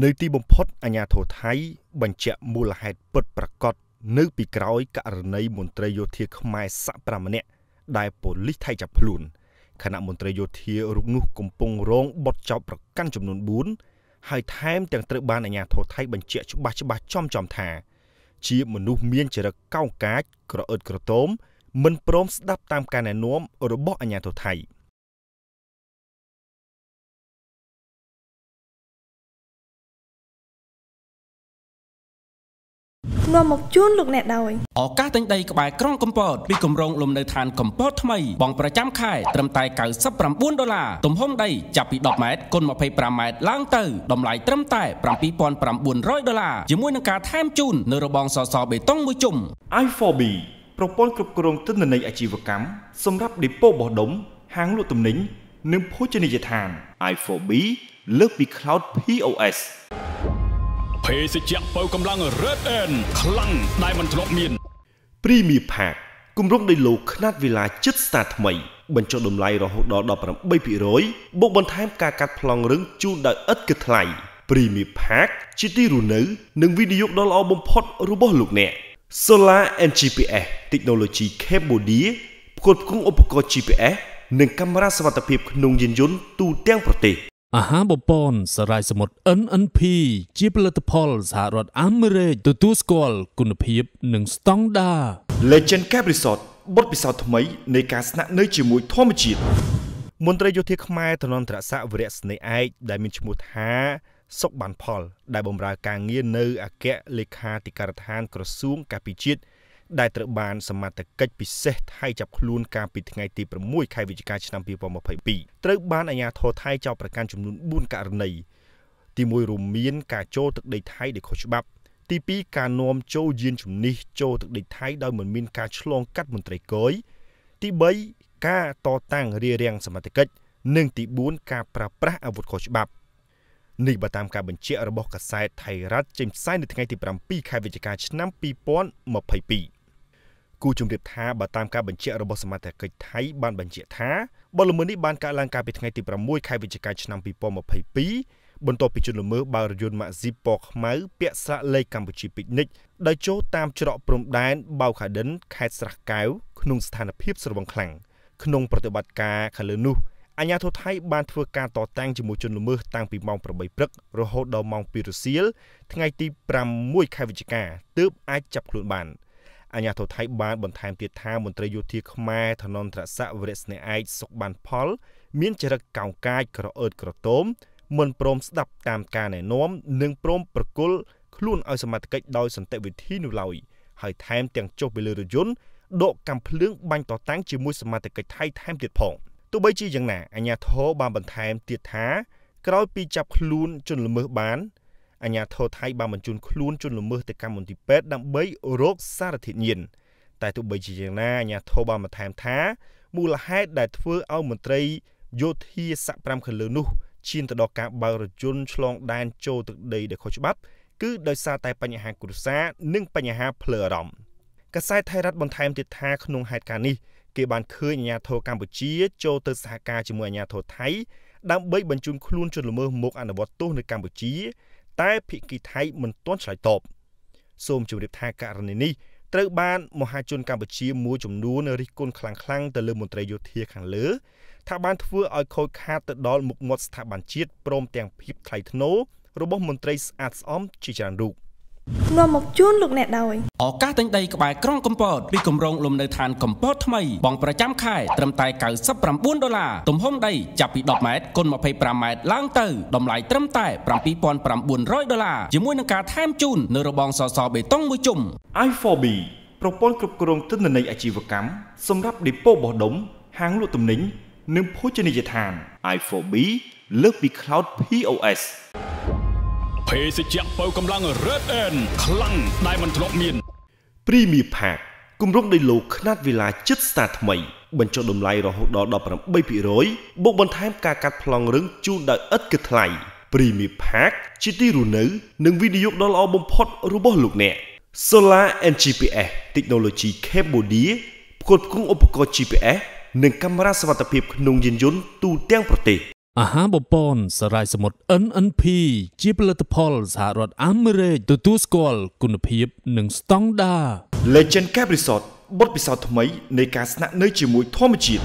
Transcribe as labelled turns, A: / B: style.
A: នៅទីបំផុតអាញាធរថៃ បញ្ជាក់មូលហេតុពិតប្រាកដនៅពីក្រោយករណីមន្ត្រីយោធាខ្មែរស័ក5ម្នាក់ដែលប៉ូលីសថៃចាប់ខ្លួនគណៈមន្ត្រីយោធារូបនោះកំពុងរងបទចោទប្រកាន់ចំនួន4ហើយថែមទាំងត្រូវបានអាញាធរថៃបញ្ជាក់ច្បាស់ច្បាស់ចំចំថា ជាមនុស្សមានចរិតកោងកាចក្រអឺតក្រទមមិនព្រមស្ដាប់តាមការណែនាំរបស់អាញាធរថៃ។
B: នាំមកជូនលោកអ្នកដោយឱកាសទិញដីក្បែរក្រុងកំពតពីគម្រោងលំនៅឋានកំពតថ្មី បងប្រចាំខែត្រឹមតែ99ដុល្លារទំហំដីចាប់ពី10ម៉ែត្រគុណ25ម៉ែត្រឡើងទៅតម្លៃត្រឹមតែ7900ដុល្លារជាមួយនឹងការថែមជូននៅរបងសសបេតុងមួយជុំ i4b ប្រព័ន្ធគ្រប់គ្រងទិន្នន័យអាជីវកម្មសម្រាប់ដេប៉ូបោះដុំហាង
A: លក់ទំនិញនិងភោជនីយដ្ឋាន i4b លើកពី Cloud POS ភេសជ្ជៈបើកម្លាំង Red End ខ្លាំងដែលមិនធ្លាប់មាន Premier Park គម្រោងដីឡូខ្នាតវេលាជិតស្តារថ្មីបញ្ចុះតម្លៃរហូតដល់18%បូកបន្ថែមការកាត់ប្លង់រឹងជូនដោយឥតគិតថ្លៃ Premier Park ជាទីរស់នៅនិងវិនិយោគដ៏ល្អបំផុតរបស់លោកអ្នក Solar and GPS Technology Cambodia ផ្គត់ផ្គង់ឧបករណ៍ GPS និងកាមេរ៉ាសវត្ថិភាពក្នុងយានយន្តទូទាំងប្រទេសអាហារបពន់សរាយសមុទ្រ NNP ជាផលិតផលសហរដ្ឋអាមេរិកទទួលស្គាល់គុណភាពនិងស្តង់ដារ Legend Cap Resort បទពិសោធន៍ថ្មីនៃការស្នាក់នៅជាមួយធម្មជាតិមន្ត្រីយោធាខ្មែរធនន្តរស័កវរៈស្នេហ៍ឯកដែលមានឈ្មោះថា សុកបានផល ដែលបម្រើការងារនៅអគ្គលេខាធិការដ្ឋានក្រសួងកាពិជាតិដែលត្រូវបានសមត្ថកិច្ចពិសេសថៃចាប់ខ្លួនកាលពីថ្ងៃទី6ខែវិច្ឆិកាឆ្នាំ2022ត្រូវបានអាជ្ញាធរថៃចោទប្រកាន់ចំនួន4ករណីទី1រួមមានការចូលទឹកដីថៃដោយខុសច្បាប់ទី2ការនាំចូលយាន ជំនិះចូលទឹកដីថៃដោយមិនមាន ការឆ្លងកាត់មន្ត្រីគយទី3ការតតាំងរារាំងសមត្ថកិច្ចនិង ទី4ការប្រើប្រាស់អាវុធខុសច្បាប់នេះបើតាមការបញ្ជាក់របស់កាសែតថៃរ៉ាត់ចេញផ្សាយនៅថ្ងៃទី7ខែវិច្ឆិកាឆ្នាំ2022គូជំរាបថាបើតាមការបញ្ជាក់របស់សមាជិកថៃបានបញ្ជាក់ថាបលល្មើសនេះបានកើតឡើងកាលពីថ្ងៃទី6ខែវិច្ឆិកាឆ្នាំ2022បន្ទាប់ពីជនល្មើសបើករយន្តម៉ាស៊ីពណ៌ខ្មៅពាក់ស្លាកលេខកម្ពុជាពិកនិចដែលចូលតាមច្រកព្រំដែនបាវខាដិនខេត្តស្រះកែវក្នុងស្ថានភាពស្រវឹងខ្លាំងក្នុងប្រតិបត្តិការខាងលើនោះអាញាធរថៃបានធ្វើការតតាំងជាមួយជនល្មើសតាំងពីម៉ោង8ព្រឹករហូតដល់ម៉ោង2រសៀលថ្ងៃទី6ខែវិច្ឆិកាទើបអាចចាប់ខ្លួនបានអាញាធរថៃបានបន្ថែមទៀតថាមន្ត្រីយោធាខ្មែរធនន្តរស័ក្តិវរៈស្នេហឯកសុកបានផលមានចរិតកោងកាចក្រអឺតក្រទមមិនព្រមស្ដាប់តាមការណែនាំនិងព្រមប្រគល់ខ្លួនឲ្យសមត្ថកិច្ចដោយសន្តិវិធីនោះឡើយហើយថែមទាំងចុះពីលើរយន្តដកកំភ្លើងបាញ់តតាំងជាមួយសមត្ថកិច្ចថៃថែមទៀតផង។ទោះបីជាយ៉ាងណាអាញាធរបានបន្ថែមទៀតថាក្រោយពីចាប់ខ្លួនជនល្មើសបានអាញាធរថៃបានបញ្ជូនខ្លួនជនល្មើសទៅកម្មវិធីពេទ្យដើម្បីរកសារធាតុញៀនតែទោះបីជាយ៉ាងណាអាញាធរបានបន្ថែមថាមូលហេតុដែលធ្វើឲ្យមន្ត្រីយោធាស័ក5ខាងលើនោះឈានទៅដល់ការបើករយន្តឆ្លងដែនចូលទឹកដីដែលខុសច្បាប់គឺដោយសារតែបញ្ហាគ្រួសារនិងបញ្ហាផ្លូវអារម្មណ៍កាសែតថៃរដ្ឋបន្ថែមទៀតថាក្នុងហេតុការណ៍នេះគេបានឃើញអាជ្ញាធរកម្ពុជាចូលទៅសហការជាមួយអាជ្ញាធរថៃដើម្បីបញ្ជូនខ្លួនជនល្មើសមកអនុវត្តទោសនៅកម្ពុជាតែភាគីថៃមិនទាន់ឆ្លើយតបសូមជម្រាបថាករណីនេះត្រូវបាន មហាជនកម្ពុជាមួយចំនួនរិះគន់ខ្លាំងៗទៅលើ មន្ត្រីយោធាខាងលើ ថាបានធ្វើឲ្យខូចខាតទៅដល់មុខមាត់ស្ថាប័នជាតិព្រមទាំងភាពថ្លៃថ្នូររបស់មន្
B: ត្រីស្អាតស្អំជាច្រើនរូប។នាំមកជូនលោកអ្នកដោយឱកាសទិញដីក្បែរក្រុងកំពតពីគម្រោងលំនៅឋានកំពតថ្មីបងប្រចាំខែ ត្រឹមតែ99ដុល្លារទំហំដីចាប់ពី10ម៉ែត្រគុណ25ម៉ែត្រឡើងទៅតម្លៃត្រឹមតែ7900ដុល្លារជាមួយនឹងការថែមជូននៅរបងសសរបេតុងមួយជុំ i4b ប្រព័ន្ធគ្រប់គ្រងទិន្នន័យអាជីវកម្មសម្រាប់ដេប៉ូបោះដុំហាងលក់ទំនិញនិងភ
A: ោជនីយដ្ឋាន i4b លើសពី Cloud POS ភេសជ្ជៈបើកម្លាំង Red End ខ្លាំងដែលមិនធ្លាប់មាន Premier Pack គម្រោងដីឡូខ្នាតវេលាជិតស្តារថ្មីបញ្ចុះតម្លៃរហូតដល់18%បូកបន្ថែម ការកាត់ប្លង់រឹងជូនដោយឥតគិតថ្លៃ Premier Park ជាទីរស់នៅ និងវិនិយោគដ៏ល្អបំផុតរបស់លោកអ្នក Solar and GPS Technology Cambodia ផ្គត់ផ្គង់ឧបករណ៍ GPS និងកាមេរ៉ាសវត្ថិភាពក្នុងយានយន្តទូទាំងប្រទេសអាហារបបនសរាយសមុទ្រ NNP ជាផលិតផលសហរដ្ឋអាមេរិកទទួលស្គាល់គុណភាព និងស្តង់ដារ Legend Cap Resort បទពិសោធន៍ថ្មីនៃការស្នាក់នៅជាមួយធម្មជាតិ